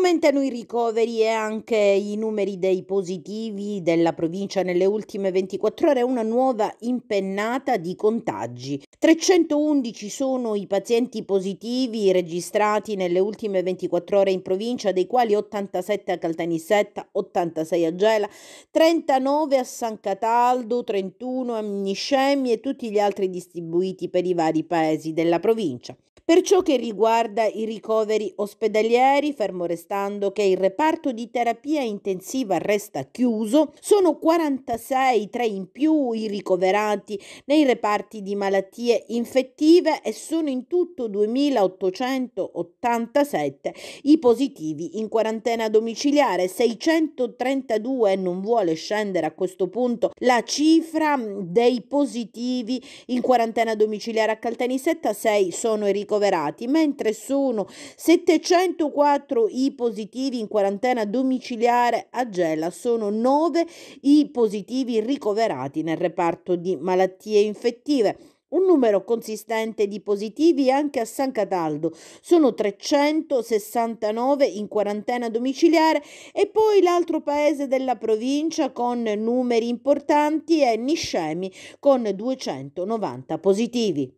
Aumentano i ricoveri e anche i numeri dei positivi della provincia nelle ultime 24 ore, una nuova impennata di contagi. 311 sono i pazienti positivi registrati nelle ultime 24 ore in provincia, dei quali 87 a Caltanissetta, 86 a Gela, 39 a San Cataldo, 31 a Niscemi e tutti gli altri distribuiti per i vari paesi della provincia. Per ciò che riguarda i ricoveri ospedalieri, fermo restante, attestando che il reparto di terapia intensiva resta chiuso, sono 46 tra in più i ricoverati nei reparti di malattie infettive e sono in tutto 2887 i positivi in quarantena domiciliare, 632 non vuole scendere a questo punto la cifra dei positivi in quarantena domiciliare a Caltanissetta, 6 sono i ricoverati, mentre sono 704 i positivi in quarantena domiciliare a Gela, sono 9 i positivi ricoverati nel reparto di malattie infettive un numero consistente di positivi anche a San Cataldo. Sono 369 in quarantena domiciliare e poi l'altro paese della provincia con numeri importanti è Niscemi con 290 positivi.